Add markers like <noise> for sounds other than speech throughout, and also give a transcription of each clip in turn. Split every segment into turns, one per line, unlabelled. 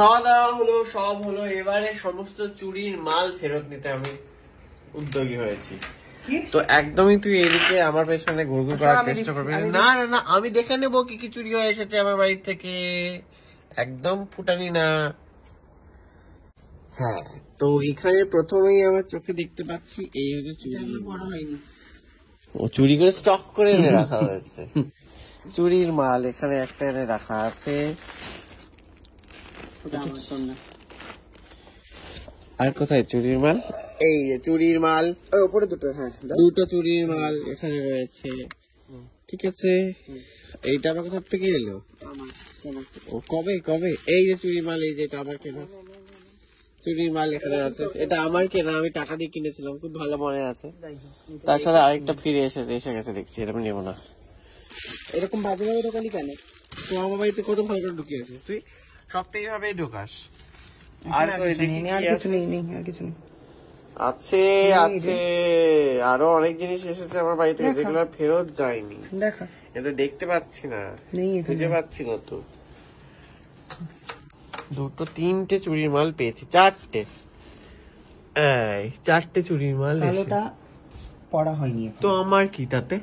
খাওয়া দাওয়া হলো সব হলো এবারে সমস্ত চুরির মাল ফেরত নিতে আমি উদ্যোগী হয়েছি তো একদমই তুই এদিকে আমার পেছনে ঘুরঘুর করার চেষ্টা করবি না না না আমি দেখে নেবো কি কি চুরি হয়ে এসেছে আমার বাড়ি থেকে একদম ফুটানি না হ্যাঁ তো এখানে প্রথমেই আমার চোখে দেখতে পাচ্ছি এই হচ্ছে চুরি ও চুরি করে স্টক করে এনে রাখা হয়েছে <laughs> চুরির মাল এখানে একটা এনে রাখা আছে আচ্ছা। আর কোথায় চুরির মাল এই যে চুরির মাল ওপরে দুটো হ্যাঁ দুটো চুরির মাল এখানে রয়েছে ঠিক আছে এইটা আমার কোথার থেকে এলো ও কবে কবে এই যে চুরির মাল এই যে এটা আমার কেনা চুরির মাল এখানে আছে এটা আমার কেনা আমি টাকা দিয়ে কিনেছিলাম খুব ভালো মনে আছে তাছাড়া আরেকটা ফিরে এসেছে এসে গেছে দেখছি এরকম নেবো না এরকম বাজে ভাবে দোকানই কেন তো আমার বাড়িতে কত ভালো করে তুই সবটা এইভাবেই ঢোকাস আর আছে আছে আরো অনেক জিনিস এসেছে আমার বাড়ি থেকে যেগুলো ফেরত যায়নি এটা দেখতে পাচ্ছি না খুঁজে পাচ্ছি না তো দুটো তিনটে চুরির মাল পেয়েছি চারটে চারটে চুরির মাল পড়া হয়নি তো আমার কি তাতে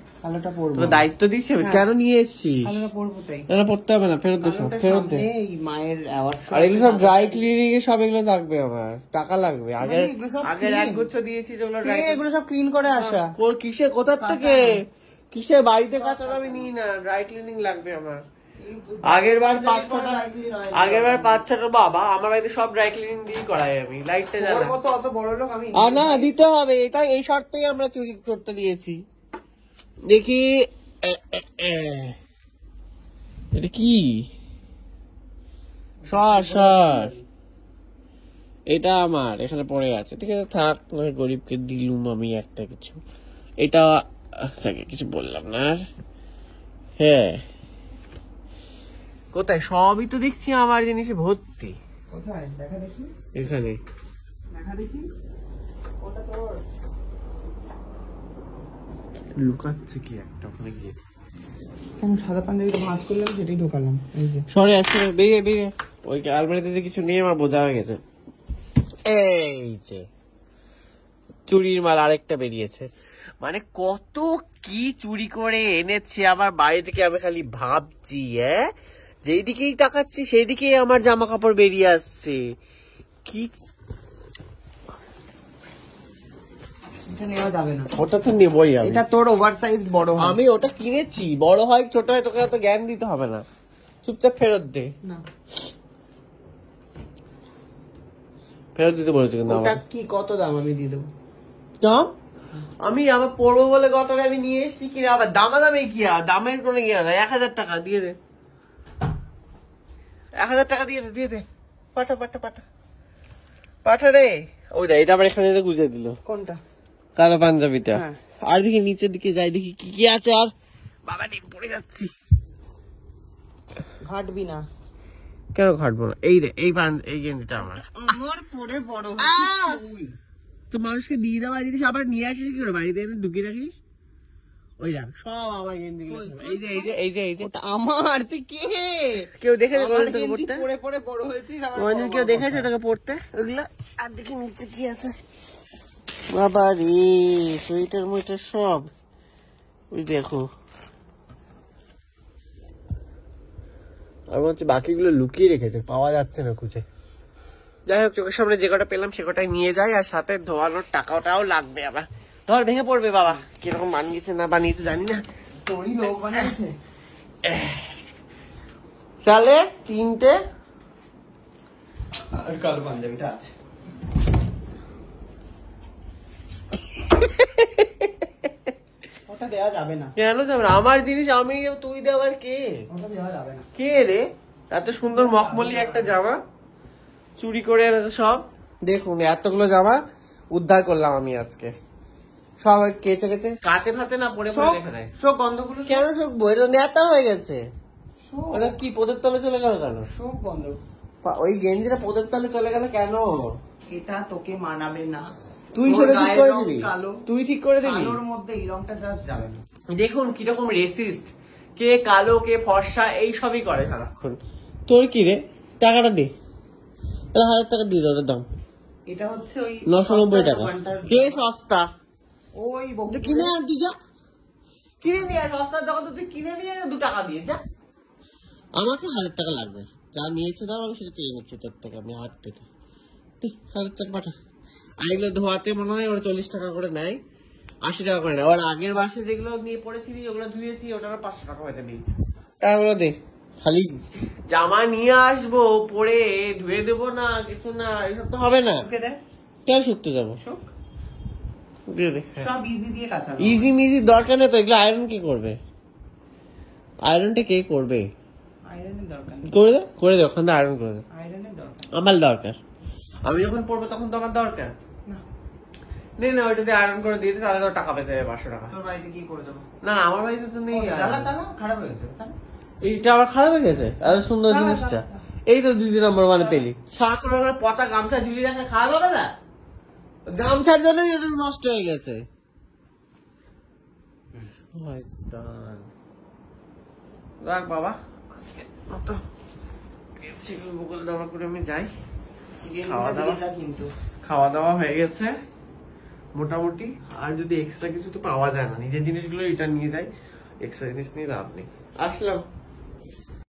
পড়বো দায়িত্ব দিছি আমি হ্যাঁ। কেন নিয়ে পড়বো তাই এটা পড়তে হবে না ফেরত দে ফেরত দে সব ড্রাই ক্লিনিং এ সব এগুলো লাগবে আমার টাকা লাগবে আগে আগে এক গুচ্ছ দিয়েছি যেগুলো ড্রাই হ্যাঁ, এগুলো সব ক্লিন করে আসা কোর হ্যাঁ, কিসে কোথা থেকে কিসে বাড়িতে কাজ আমি নিই না ড্রাই ক্লিনিং লাগবে আমার আগের বার পাঁচ ছটা আগের বার পাঁচ ছটা বাবা আমার বাড়িতে সব ড্রাই ক্লিনিং দিয়ে করাই আমি লাইটটা অত বড় লোক আমি না দিতে হবে এটা এই শর্তেই আমরা চুরি করতে দিয়েছি দেখি এটা কি সর সর এটা আমার এখানে পড়ে আছে ঠিক আছে থাক নয় গরিবকে দিলুম আমি একটা কিছু এটা কিছু বললাম না হ্যাঁ কোথায় সবই তো দেখছি আমার জিনিসে ভর্তি কোথায় দেখা দেখি এখানে দেখা দেখি লুকাচ্ছে কি একটা ওখানে গিয়ে ওই আলমারিতে কিছু আমার বোঝা গেছে এই যে চুরির মাল আরেকটা বেরিয়েছে মানে কত কি চুরি করে এনেছে আমার বাড়ি থেকে আমি খালি ভাবছি হ্যাঁ যেই দিকেই তাকাচ্ছি সেই আমার জামা কাপড় বেরিয়ে আসছে কি আমি চুপচাপ ফেরত দে না ফেরত দিতে কিন্তু কত দাম আমি দিয়ে দেবো আমি আবার পড়বো বলে গতরে আমি নিয়ে এসেছি কিনা আবার দামা দামে কি দামের কোনো ইয়ে এক হাজার টাকা দিয়ে দে হাজার টাকা দিয়ে দে দিয়ে দে পাঠা পাঠা পাঠা পাঠা রে এটা আবার এখানে কোনটা কালো পাঞ্জাবিটা হ্যাঁ। আর দেখি নিচের দিকে যাই দেখি কি কি আছে আর বাবা ডিম পড়ে যাচ্ছি ঘাটবি না কেন ঘাটবো না এই রে এই এই গেঞ্জিটা আমার পরে বড় তো মানুষকে দিয়ে দেওয়া জিনিস আবার নিয়ে আসিস কি বাড়িতে এনে ঢুকিয়ে রাখিস সব আমার ওই দেখো আর হচ্ছে বাকিগুলো লুকিয়ে রেখেছে পাওয়া যাচ্ছে না খুঁজে যাই হোক চোখের সামনে যে কটা পেলাম সে কটাই নিয়ে যাই আর সাথে ধোয়ানোর টাকাটাও লাগবে আবার ধর ভেঙে পড়বে বাবা কিরকম বানিয়েছে না বানিয়েছে জানি না তোরই লোক বানিয়েছে তাহলে তিনটে আর কালো পাঞ্জাবিটা আছে যাবে না আমার জিনিস আমি তুই দেওয়ার কে কে রে এত সুন্দর মখমলি একটা জামা চুরি করে সব দেখুন এতগুলো জামা উদ্ধার করলাম আমি আজকে সব কেচে কেচে কাঁচে ফাঁচে না পড়ে পড়ে গন্ধগুলো কেন সব বইটা নেতা হয়ে গেছে ওটা কি পোদের তলে চলে গেল কেন সব গন্ধ ওই গেঞ্জিটা পোদের তলে চলে গেল কেন এটা তোকে মানাবে না তুই সেটা ঠিক করে দিবি তুই ঠিক করে দিবি কালোর মধ্যে এই রংটা জাস্ট যাবে না দেখুন কিরকম রেসিস্ট কে কালো কে ফর্সা এই সবই করে সারাক্ষণ তোর কি রে টাকাটা দে হাজার টাকা দিয়ে দাও দাম এটা হচ্ছে ওই নশো নব্বই টাকা কে সস্তা ওই বউ কিনে আন তুই যা কিনে নিয়ে আস সস্তার দোকান তুই কিনে নিয়ে আয় দু টাকা দিয়ে যা আমাকে হাজার টাকা লাগবে যা নিয়েছে দাও আমি সেটা চেয়ে নিচ্ছি তোর থেকে আমি হাত পেতে হাজার টাকা পাঠা আর এগুলো ধোয়াতে মনে হয় ওরা চল্লিশ টাকা করে নেয় আশি টাকা করে নেয় ওর আগের মাসে যেগুলো নিয়ে পড়েছিলি ওগুলো ধুয়েছি ওটা পাঁচশো টাকা হয়তো নেই টাকাগুলো দেখ খালি জামা নিয়ে আসবো পরে ধুয়ে দেবো না কিছু না এসব তো হবে না কেন শুকতে যাবো শুক ইজি মিজি দরকার নেই তো এগুলো আয়রন কি করবে আয়রনটা কে করবে করে করে ওখানে আয়রন করে আমার দরকার আমি যখন পড়বো তখন তো আমার দরকার আয়রন করে দিয়ে তাহলে তো টাকা পেয়ে যাবে টাকা না আমার বাড়িতে তো খারাপ হয়ে গেছে এত সুন্দর জিনিসটা এই তো দুই নম্বর মানে পেলি শাক পচা গামছা ঝুলি রাখা খারাপ হবে না গামছার জন্য এটা নষ্ট হয়ে গেছে বাবা আমি যাই খাওয়া কিন্তু খাওয়া দাওয়া হয়ে গেছে মোটামুটি আর যদি এক্সট্রা কিছু তো পাওয়া যায় না নিজের জিনিসগুলো এটা নিয়ে যাই এক্সট্রা জিনিস নিয়ে লাভ নেই আসলাম